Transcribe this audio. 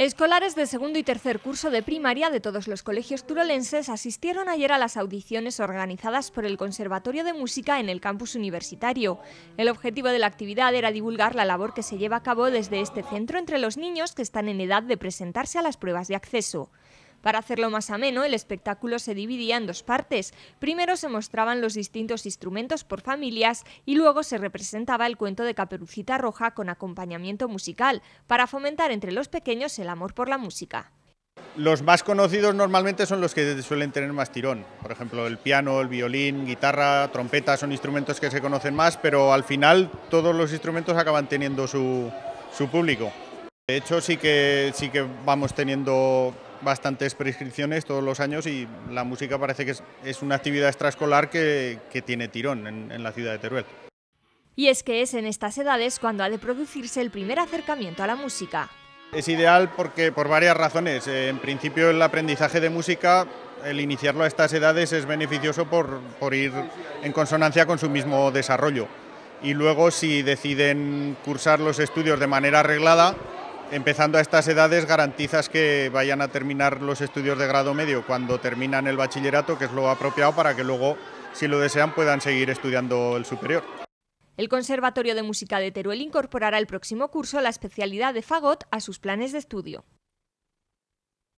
Escolares de segundo y tercer curso de primaria de todos los colegios turolenses asistieron ayer a las audiciones organizadas por el Conservatorio de Música en el campus universitario. El objetivo de la actividad era divulgar la labor que se lleva a cabo desde este centro entre los niños que están en edad de presentarse a las pruebas de acceso. Para hacerlo más ameno, el espectáculo se dividía en dos partes. Primero se mostraban los distintos instrumentos por familias y luego se representaba el cuento de Caperucita Roja con acompañamiento musical, para fomentar entre los pequeños el amor por la música. Los más conocidos normalmente son los que suelen tener más tirón. Por ejemplo, el piano, el violín, guitarra, trompeta son instrumentos que se conocen más, pero al final todos los instrumentos acaban teniendo su, público. De hecho, sí que, sí que vamos teniendo bastantes prescripciones todos los años y la música parece que es, una actividad extraescolar que, tiene tirón en, la ciudad de Teruel. Y es que es en estas edades cuando ha de producirse el primer acercamiento a la música. Es ideal porque por varias razones. Eh, en principio el aprendizaje de música, el iniciarlo a estas edades es beneficioso por, por ir en consonancia con su mismo desarrollo. Y luego si deciden cursar los estudios de manera arreglada, empezando a estas edades garantizas que vayan a terminar los estudios de grado medio cuando terminan el bachillerato, que es lo apropiado para que luego, si lo desean, puedan seguir estudiando el superior. El Conservatorio de Música de Teruel incorporará el próximo curso la especialidad de fagot a sus planes de estudio.